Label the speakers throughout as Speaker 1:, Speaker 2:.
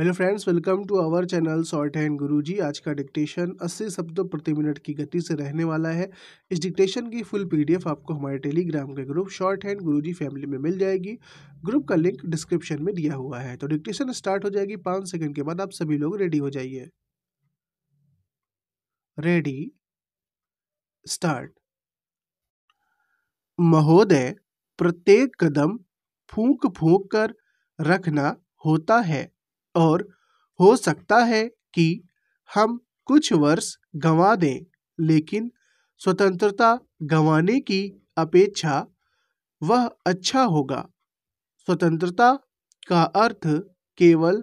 Speaker 1: hello friends welcome to our channel shorthand Guruji आज का dictation 80 शब्दों प्रति मिनट की गति से रहने वाला है इस डिक्टेशन की फुल पीडीएफ आपको हमारे टेलीग्राम के group shorthand Guruji family में मिल जाएगी ग्रुप का लिंक डिस्क्रिप्शन में दिया हुआ है तो डिक्टेशन स्टार्ट हो जाएगी पाँच सेकेंड के बाद आप सभी लोग रेडी हो जाइए रेडी स्टार्ट महोदय प्रत्येक कदम फूक फूक कर रखना होता है और हो सकता है कि हम कुछ वर्ष गंवा दें लेकिन स्वतंत्रता गंवाने की अपेक्षा वह अच्छा होगा स्वतंत्रता का अर्थ केवल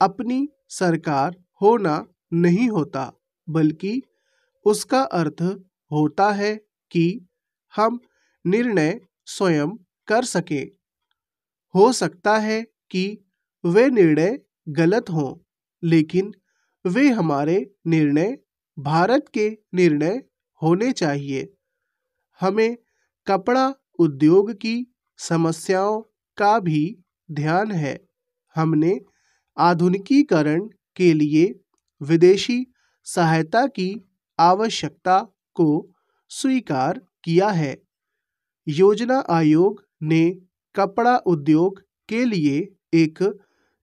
Speaker 1: अपनी सरकार होना नहीं होता बल्कि उसका अर्थ होता है कि हम निर्णय स्वयं कर सकें हो सकता है कि वे निर्णय गलत हों लेकिन वे हमारे निर्णय भारत के निर्णय होने चाहिए हमें कपड़ा उद्योग की समस्याओं का भी ध्यान है हमने आधुनिकीकरण के लिए विदेशी सहायता की आवश्यकता को स्वीकार किया है योजना आयोग ने कपड़ा उद्योग के लिए एक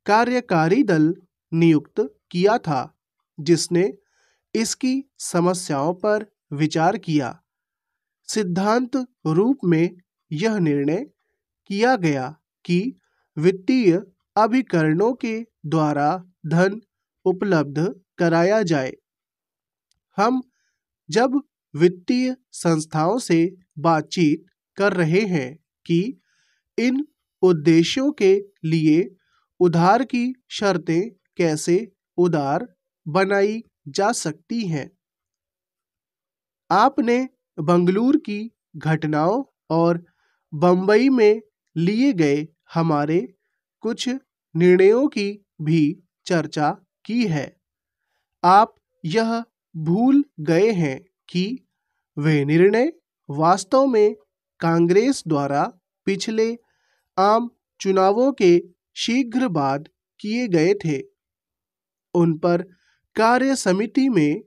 Speaker 1: कार्यकारी दल नियुक्त किया था जिसने इसकी समस्याओं पर विचार किया सिद्धांत रूप में यह निर्णय किया गया कि वित्तीय अभिकरणों के द्वारा धन उपलब्ध कराया जाए हम जब वित्तीय संस्थाओं से बातचीत कर रहे हैं कि इन उद्देश्यों के लिए उधार की शर्तें कैसे उधार बनाई जा सकती हैं आपने बंगलूर की घटनाओं और बंबई में लिए गए हमारे कुछ निर्णयों की भी चर्चा की है आप यह भूल गए हैं कि वे निर्णय वास्तव में कांग्रेस द्वारा पिछले आम चुनावों के शीघ्र बाद किए गए थे उन पर कार्य समिति में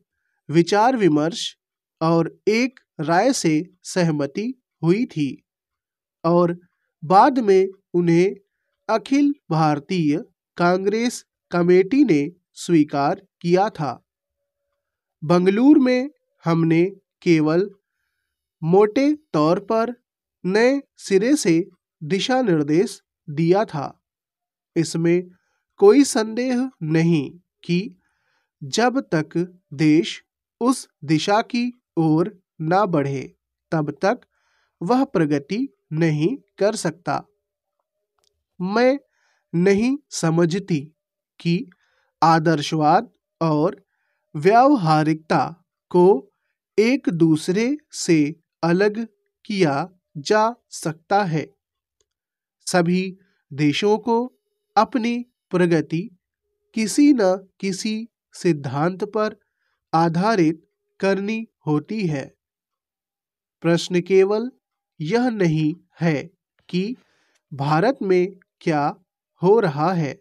Speaker 1: विचार विमर्श और एक राय से सहमति हुई थी और बाद में उन्हें अखिल भारतीय कांग्रेस कमेटी ने स्वीकार किया था बंगलूर में हमने केवल मोटे तौर पर नए सिरे से दिशा निर्देश दिया था इसमें कोई संदेह नहीं कि जब तक देश उस दिशा की ओर न बढ़े तब तक वह प्रगति नहीं कर सकता मैं नहीं समझती कि आदर्शवाद और व्यावहारिकता को एक दूसरे से अलग किया जा सकता है सभी देशों को अपनी प्रगति किसी न किसी सिद्धांत पर आधारित करनी होती है प्रश्न केवल यह नहीं है कि भारत में क्या हो रहा है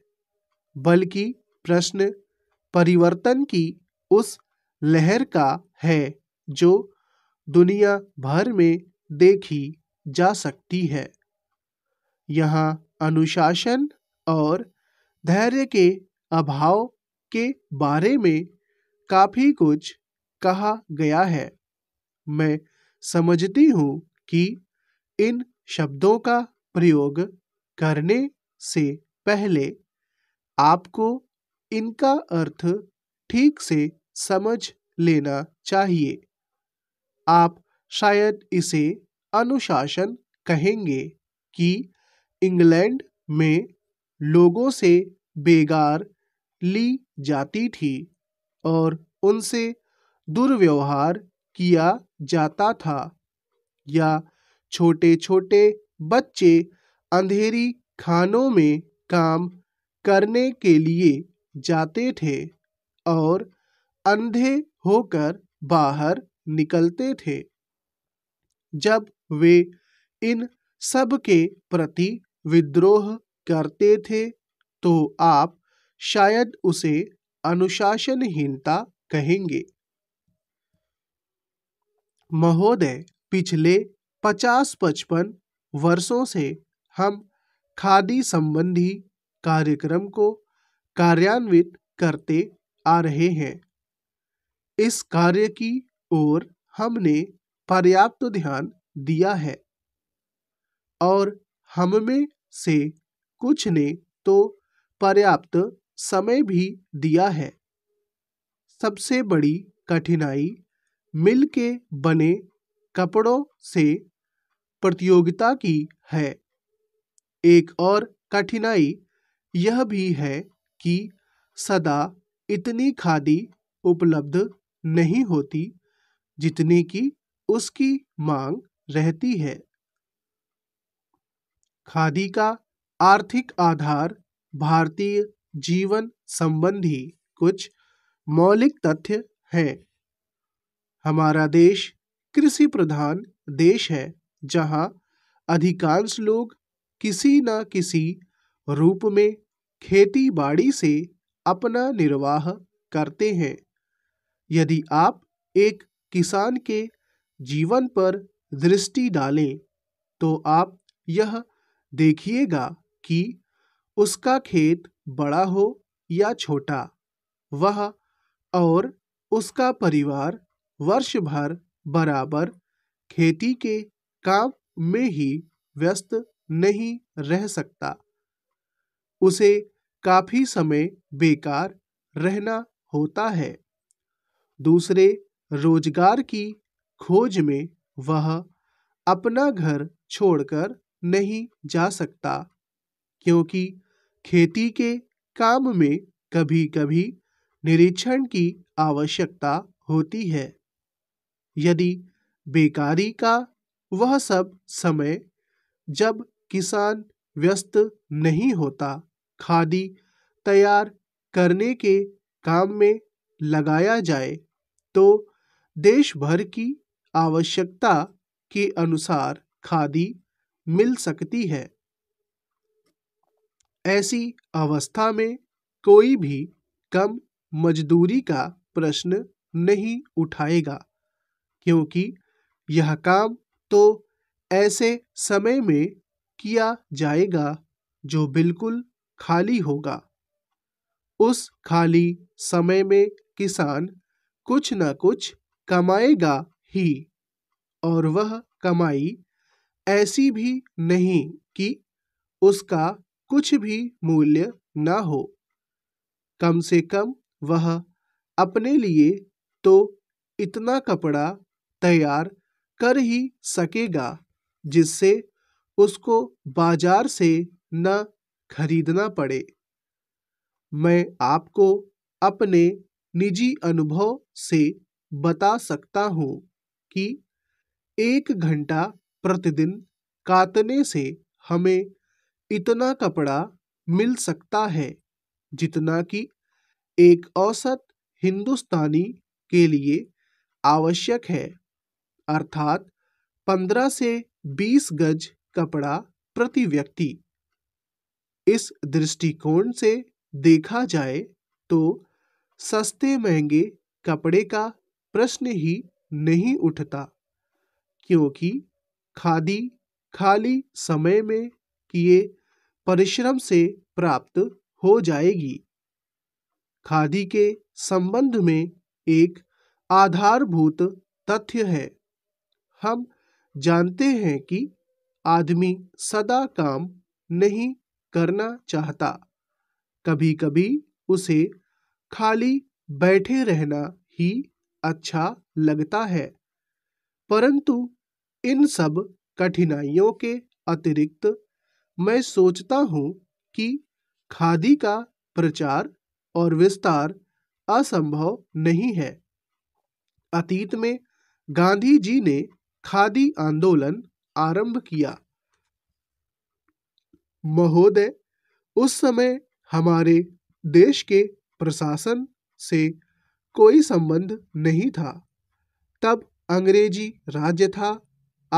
Speaker 1: बल्कि प्रश्न परिवर्तन की उस लहर का है जो दुनिया भर में देखी जा सकती है यहाँ अनुशासन और धैर्य के अभाव के बारे में काफ़ी कुछ कहा गया है मैं समझती हूँ कि इन शब्दों का प्रयोग करने से पहले आपको इनका अर्थ ठीक से समझ लेना चाहिए आप शायद इसे अनुशासन कहेंगे कि इंग्लैंड में लोगों से बेगार ली जाती थी और उनसे दुर्व्यवहार किया जाता था या छोटे छोटे बच्चे अंधेरी खानों में काम करने के लिए जाते थे और अंधे होकर बाहर निकलते थे जब वे इन सब के प्रति विद्रोह करते थे तो आप शायद उसे अनुशासनहीनता कहेंगे महोदय पिछले पचास पचपन वर्षों से हम खादी संबंधी कार्यक्रम को कार्यान्वित करते आ रहे हैं इस कार्य की ओर हमने पर्याप्त ध्यान दिया है और हम में से कुछ ने तो पर्याप्त समय भी दिया है सबसे बड़ी कठिनाई मिल के बने कपड़ों से प्रतियोगिता की है एक और कठिनाई यह भी है कि सदा इतनी खादी उपलब्ध नहीं होती जितनी की उसकी मांग रहती है खादी का आर्थिक आधार भारतीय जीवन संबंधी कुछ मौलिक तथ्य है हमारा देश कृषि प्रधान देश है जहाँ अधिकांश लोग किसी न किसी रूप में खेती बाड़ी से अपना निर्वाह करते हैं यदि आप एक किसान के जीवन पर दृष्टि डालें तो आप यह देखिएगा कि उसका खेत बड़ा हो या छोटा वह और उसका परिवार वर्ष भर बराबर खेती के काम में ही व्यस्त नहीं रह सकता उसे काफ़ी समय बेकार रहना होता है दूसरे रोजगार की खोज में वह अपना घर छोड़कर नहीं जा सकता क्योंकि खेती के काम में कभी कभी निरीक्षण की आवश्यकता होती है यदि बेकारी का वह सब समय जब किसान व्यस्त नहीं होता खादी तैयार करने के काम में लगाया जाए तो देश भर की आवश्यकता के अनुसार खादी मिल सकती है ऐसी अवस्था में कोई भी कम मजदूरी का प्रश्न नहीं उठाएगा क्योंकि यह काम तो ऐसे समय में किया जाएगा जो बिल्कुल खाली होगा उस खाली समय में किसान कुछ न कुछ कमाएगा ही और वह कमाई ऐसी भी नहीं कि उसका कुछ भी मूल्य न हो कम से कम वह अपने लिए तो इतना कपड़ा तैयार कर ही सकेगा जिससे उसको बाजार से न खरीदना पड़े मैं आपको अपने निजी अनुभव से बता सकता हूँ कि एक घंटा प्रतिदिन कातने से हमें इतना कपड़ा मिल सकता है जितना कि एक औसत हिंदुस्तानी के लिए आवश्यक है अर्थात 15 से 20 गज कपड़ा प्रति व्यक्ति इस दृष्टिकोण से देखा जाए तो सस्ते महंगे कपड़े का प्रश्न ही नहीं उठता क्योंकि खादी खाली समय में किए परिश्रम से प्राप्त हो जाएगी खादी के संबंध में एक आधारभूत तथ्य है हम जानते हैं कि आदमी सदा काम नहीं करना चाहता कभी कभी उसे खाली बैठे रहना ही अच्छा लगता है परंतु इन सब कठिनाइयों के अतिरिक्त मैं सोचता हूँ कि खादी का प्रचार और विस्तार असंभव नहीं है अतीत में गांधी जी ने खादी आंदोलन आरंभ किया महोदय उस समय हमारे देश के प्रशासन से कोई संबंध नहीं था तब अंग्रेजी राज्य था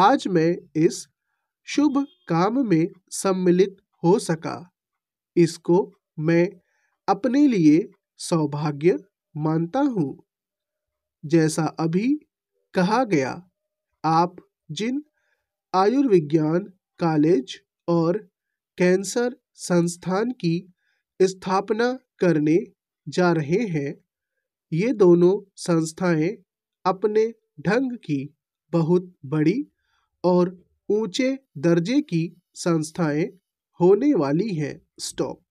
Speaker 1: आज मैं इस शुभ काम में सम्मिलित हो सका इसको मैं अपने लिए सौभाग्य मानता हूँ जैसा अभी कहा गया आप जिन आयुर्विज्ञान कॉलेज और कैंसर संस्थान की स्थापना करने जा रहे हैं ये दोनों संस्थाएं अपने ढंग की बहुत बड़ी और ऊंचे दर्जे की संस्थाएं होने वाली हैं स्टॉप